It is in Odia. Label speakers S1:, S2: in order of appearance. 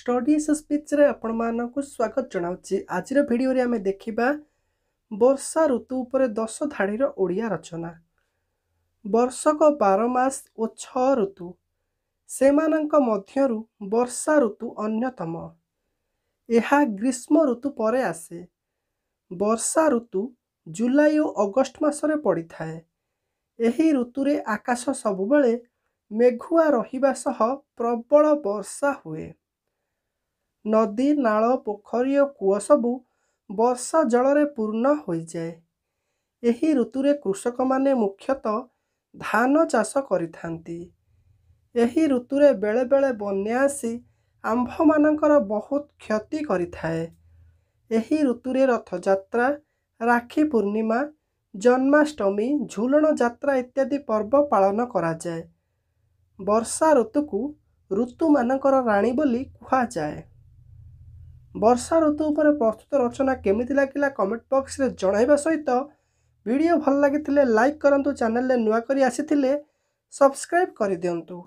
S1: ଷ୍ଟଡି ସ୍ପିଚ୍ରେ ଆପଣମାନଙ୍କୁ ସ୍ୱାଗତ ଜଣାଉଛି ଆଜିର ଭିଡ଼ିଓରେ ଆମେ ଦେଖିବା ବର୍ଷା ଋତୁ ଉପରେ ଦଶ ଧାଡ଼ିର ଓଡ଼ିଆ ରଚନା ବର୍ଷକ ବାର ମାସ ଓ ଛଅ ଋତୁ ସେମାନଙ୍କ ମଧ୍ୟରୁ ବର୍ଷା ଋତୁ ଅନ୍ୟତମ ଏହା ଗ୍ରୀଷ୍ମ ଋତୁ ପରେ ଆସେ ବର୍ଷା ଋତୁ ଜୁଲାଇ ଓ ଅଗଷ୍ଟ ମାସରେ ପଡ଼ିଥାଏ ଏହି ଋତୁରେ ଆକାଶ ସବୁବେଳେ ମେଘୁଆ ରହିବା ସହ ପ୍ରବଳ ବର୍ଷା ହୁଏ ନଦୀ ନାଳ ପୋଖରୀ ଓ କୂଅ ସବୁ ବର୍ଷା ଜଳରେ ପୂର୍ଣ୍ଣ ହୋଇଯାଏ ଏହି ଋତୁରେ କୃଷକମାନେ ମୁଖ୍ୟତଃ ଧାନ ଚାଷ କରିଥାନ୍ତି ଏହି ଋତୁରେ ବେଳେବେଳେ ବନ୍ୟା ଆସି ଆମ୍ଭମାନଙ୍କର ବହୁତ କ୍ଷତି କରିଥାଏ ଏହି ଋତୁରେ ରଥଯାତ୍ରା ରାକ୍ଷୀ ପୂର୍ଣ୍ଣିମା ଜନ୍ମାଷ୍ଟମୀ ଝୁଲଣ ଯାତ୍ରା ଇତ୍ୟାଦି ପର୍ବ ପାଳନ କରାଯାଏ ବର୍ଷା ଋତୁକୁ ଋତୁମାନଙ୍କର ରାଣୀ ବୋଲି କୁହାଯାଏ ବର୍ଷା ଋତୁ ଉପରେ ପ୍ରସ୍ତୁତ ରଚନା କେମିତି ଲାଗିଲା କମେଣ୍ଟ ବକ୍ସରେ ଜଣାଇବା ସହିତ ଭିଡ଼ିଓ ଭଲ ଲାଗିଥିଲେ ଲାଇକ୍ କରନ୍ତୁ ଚ୍ୟାନେଲରେ ନୂଆ କରି ଆସିଥିଲେ ସବସ୍କ୍ରାଇବ୍ କରିଦିଅନ୍ତୁ